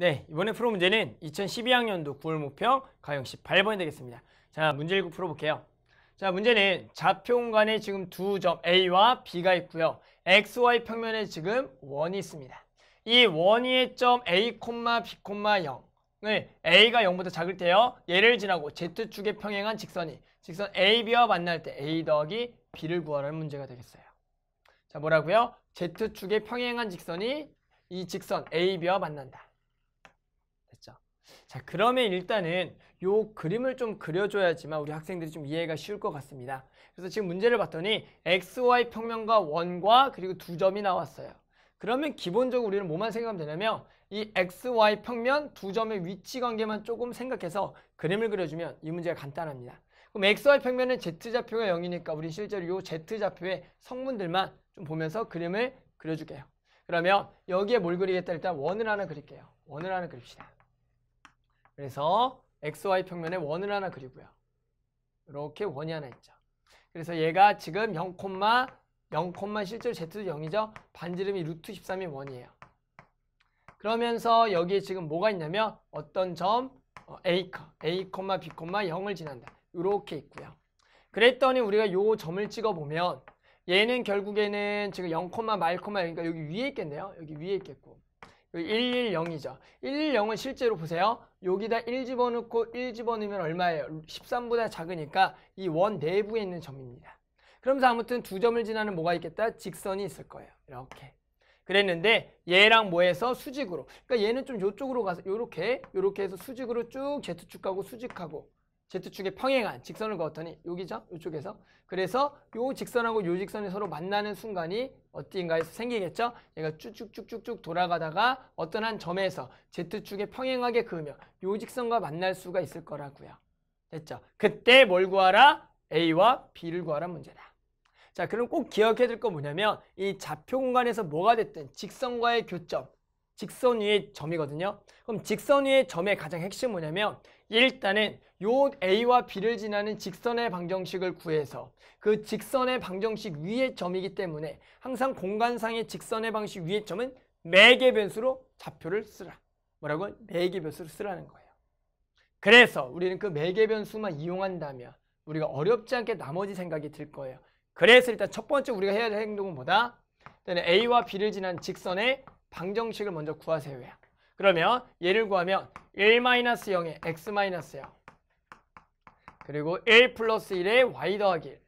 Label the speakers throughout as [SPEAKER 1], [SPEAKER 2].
[SPEAKER 1] 네, 이번에 풀어 문제는 2012학년도 9월 모평 가형 18번이 되겠습니다. 자, 문제 읽구 풀어볼게요. 자, 문제는 좌표공간에 지금 두 점 A와 B가 있고요. XY 평면에 지금 원이 있습니다. 이 원위의 점 A, B, 0을 A가 0보다 작을 때요. 얘를 지나고 Z축에 평행한 직선이 직선 AB와 만날 때 A 더하기 B를 구하라는 문제가 되겠어요. 자, 뭐라고요? Z축에 평행한 직선이 이 직선 AB와 만난다. 자, 그러면 일단은 요 그림을 좀 그려줘야지만 우리 학생들이 좀 이해가 쉬울 것 같습니다. 그래서 지금 문제를 봤더니 xy 평면과 원과 그리고 두 점이 나왔어요. 그러면 기본적으로 우리는 뭐만 생각하면 되냐면 이 xy 평면 두 점의 위치 관계만 조금 생각해서 그림을 그려주면 이 문제가 간단합니다. 그럼 xy 평면은 z좌표가 0이니까 우리 실제로 요 z좌표의 성분들만 좀 보면서 그림을 그려줄게요. 그러면 여기에 뭘 그리겠다 일단 원을 하나 그릴게요. 원을 하나 그립시다. 그래서 XY 평면에 원을 하나 그리고요. 이렇게 원이 하나 있죠. 그래서 얘가 지금 0, 0, 실제로 Z도 0이죠. 반지름이 루트 13이 원이에요. 그러면서 여기에 지금 뭐가 있냐면 어떤 점 어, A, A, B, 0을 지난다. 이렇게 있고요. 그랬더니 우리가 요 점을 찍어보면 얘는 결국에는 지금 0, 말, 그러니까 여기 위에 있겠네요. 여기 위에 있겠고 110이죠. 110은 실제로 보세요. 여기다 1 집어넣고 1 집어넣으면 얼마예요? 13보다 작으니까 이 원 내부에 있는 점입니다. 그러면서 아무튼 두 점을 지나는 뭐가 있겠다? 직선이 있을 거예요. 이렇게. 그랬는데 얘랑 뭐해서 수직으로. 그러니까 얘는 좀 이쪽으로 가서 이렇게 이렇게 해서 수직으로 쭉 Z축 하고 수직하고 Z축에 평행한 직선을 그었더니 여기죠? 이쪽에서. 그래서 요 직선하고 요 직선이 서로 만나는 순간이 어딘가에서 생기겠죠? 얘가 쭉쭉쭉쭉쭉 돌아가다가 어떤 한 점에서 Z축에 평행하게 그으면 요 직선과 만날 수가 있을 거라고요. 됐죠? 그때 뭘 구하라? A와 B를 구하라 문제다. 자, 그럼 꼭 기억해야 될건 뭐냐면 이 좌표 공간에서 뭐가 됐든 직선과의 교점, 직선 위의 점이거든요. 그럼 직선 위의 점의 가장 핵심은 뭐냐면 일단은 요 A와 B를 지나는 직선의 방정식을 구해서 그 직선의 방정식 위의 점이기 때문에 항상 공간상의 직선의 방식 위의 점은 매개 네 변수로 좌표를 쓰라. 뭐라고? 매개 네 변수로 쓰라는 거예요. 그래서 우리는 그 매개 네 변수만 이용한다면 우리가 어렵지 않게 나머지 생각이 들 거예요. 그래서 일단 첫 번째 우리가 해야 될 행동은 뭐다? 일단 A와 B를 지나는 직선의 방정식을 먼저 구하세요. 그러면 얘를 구하면 1-0에 x-0 그리고 1 플러스 1에 y 더하기 1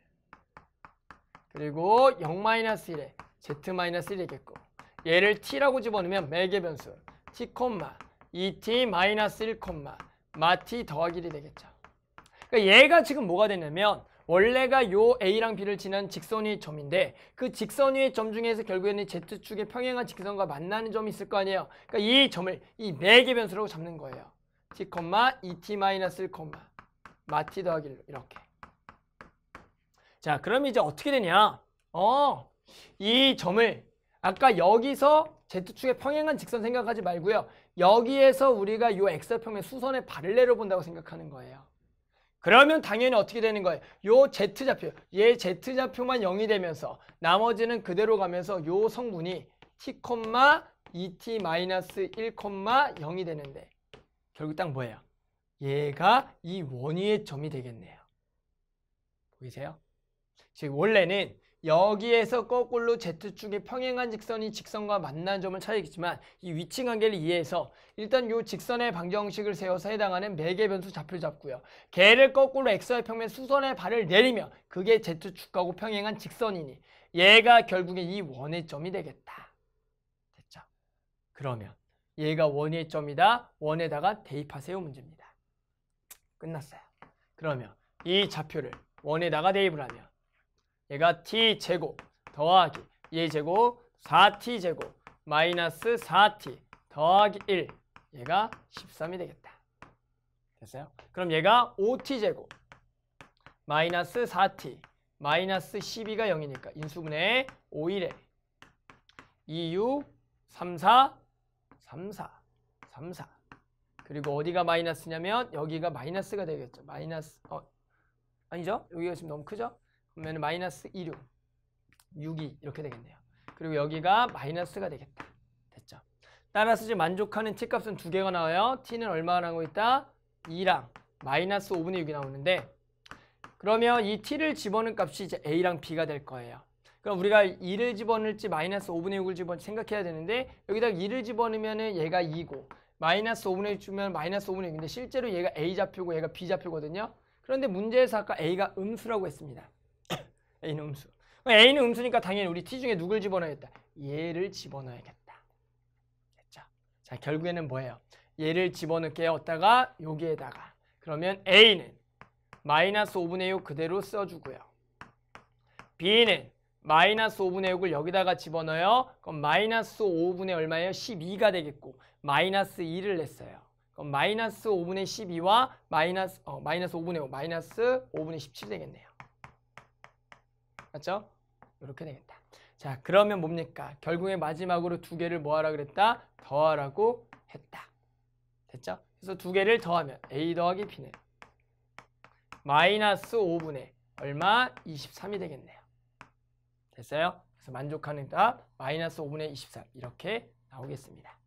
[SPEAKER 1] 그리고 0-1에 z-1이겠고 얘를 t라고 집어넣으면 매개 변수 t, 2t-1, 마티 더하기 1이 되겠죠. 그러니까 얘가 지금 뭐가 되냐면 원래가 요 A랑 B를 지난 직선의 점인데 그 직선의 점 중에서 결국에는 Z축의 평행한 직선과 만나는 점이 있을 거 아니에요. 그러니까 이 점을 이 매개 네 변수라고 잡는 거예요. E t, et 마이너스 콤마 마티 더하기 1로 이렇게. 자, 그럼 이제 어떻게 되냐? 어, 이 점을 아까 여기서 Z축의 평행한 직선 생각하지 말고요. 여기에서 우리가 요 X평면 수선의 발을 내려본다고 생각하는 거예요. 그러면 당연히 어떻게 되는 거예요? 요 Z좌표, 얘 Z좌표만 0이 되면서 나머지는 그대로 가면서 요 성분이 T, 2T-1, e 0이 되는데 결국 딱 뭐예요? 얘가 이 원위의 점이 되겠네요. 보이세요? 지금 원래는 여기에서 거꾸로 Z축의 평행한 직선이 직선과 만난 점을 차이겠지만 이 위치 관계를 이해해서 일단 이 직선의 방정식을 세워서 해당하는 매개 변수 좌표를 잡고요. 개를 거꾸로 X의 평면 수선의 발을 내리면 그게 Z축하고 평행한 직선이니 얘가 결국에 이 원의 점이 되겠다. 됐죠? 그러면 얘가 원의 점이다. 원에다가 대입하세요 문제입니다. 끝났어요. 그러면 이 좌표를 원에다가 대입을 하면 얘가 t제곱 더하기 얘제곱 4t제곱 마이너스 4t 더하기 1 얘가 13이 되겠다. 됐어요? 그럼 얘가 5t제곱 마이너스 4t 마이너스 12가 0이니까 인수분해 5일에 2u 3 4 3 4 3 4 그리고 어디가 마이너스냐면 여기가 마이너스가 되겠죠. 마이너스 어 아니죠? 여기가 지금 너무 크죠? 그러면 마이너스 26, 6이 이렇게 되겠네요. 그리고 여기가 마이너스가 되겠다. 됐죠? 따라서 지금 만족하는 t값은 두 개가 나와요. t는 얼마 나오고 있다? 2랑 마이너스 5분의 6이 나오는데 그러면 이 t를 집어넣은 값이 이제 a랑 b가 될 거예요. 그럼 우리가 2를 집어넣을지 마이너스 5분의 6을 집어 넣 생각해야 되는데 여기다 2를 집어넣으면 얘가 2고 마이너스 5분의 6 주면 마이너스 5분의 6인데 실제로 얘가 a 좌표고 얘가 b 좌표거든요. 그런데 문제에서 아까 a가 음수라고 했습니다. A는 음수. A는 음수니까 당연히 우리 T 중에 누굴 집어넣어야겠다. 얘를 집어넣어야겠다. 됐죠? 자, 결국에는 뭐예요? 얘를 집어넣게 얻다가 여기에다가 그러면 A는 마이너스 5분의 6 그대로 써주고요. B는 마이너스 5분의 6을 여기다가 집어넣어요. 그럼 마이너스 5분의 얼마예요? 12가 되겠고 마이너스 2를 냈어요. 그럼 마이너스 5분의 12와 마이너스, 어, 마이너스 5분의 5, 마이너스 5분의 17 되겠네요. 맞죠? 그렇죠? 이렇게 되겠다. 자, 그러면 뭡니까? 결국에 마지막으로 두 개를 뭐하라 그랬다? 더하라고 했다. 됐죠? 그래서 두 개를 더하면 A 더하기 B는 마이너스 5분의 얼마? 23이 되겠네요. 됐어요? 그래서 만족하는 답 마이너스 5분의 23 이렇게 나오겠습니다.